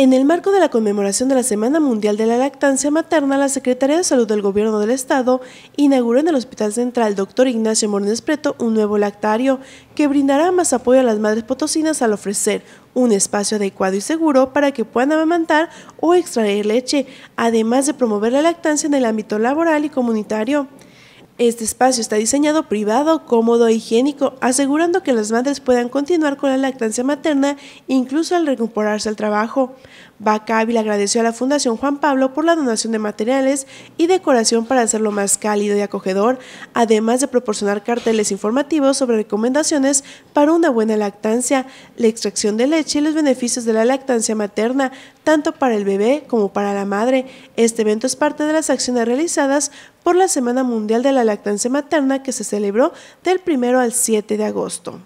En el marco de la conmemoración de la Semana Mundial de la Lactancia Materna, la Secretaría de Salud del Gobierno del Estado inauguró en el Hospital Central Dr. Ignacio Mornes Preto un nuevo lactario que brindará más apoyo a las madres potosinas al ofrecer un espacio adecuado y seguro para que puedan amamantar o extraer leche, además de promover la lactancia en el ámbito laboral y comunitario. Este espacio está diseñado privado, cómodo e higiénico, asegurando que las madres puedan continuar con la lactancia materna incluso al recuperarse al trabajo. Vaca agradeció a la Fundación Juan Pablo por la donación de materiales y decoración para hacerlo más cálido y acogedor, además de proporcionar carteles informativos sobre recomendaciones para una buena lactancia, la extracción de leche y los beneficios de la lactancia materna, tanto para el bebé como para la madre. Este evento es parte de las acciones realizadas por la Semana Mundial de la Lactancia Materna que se celebró del 1 al 7 de agosto.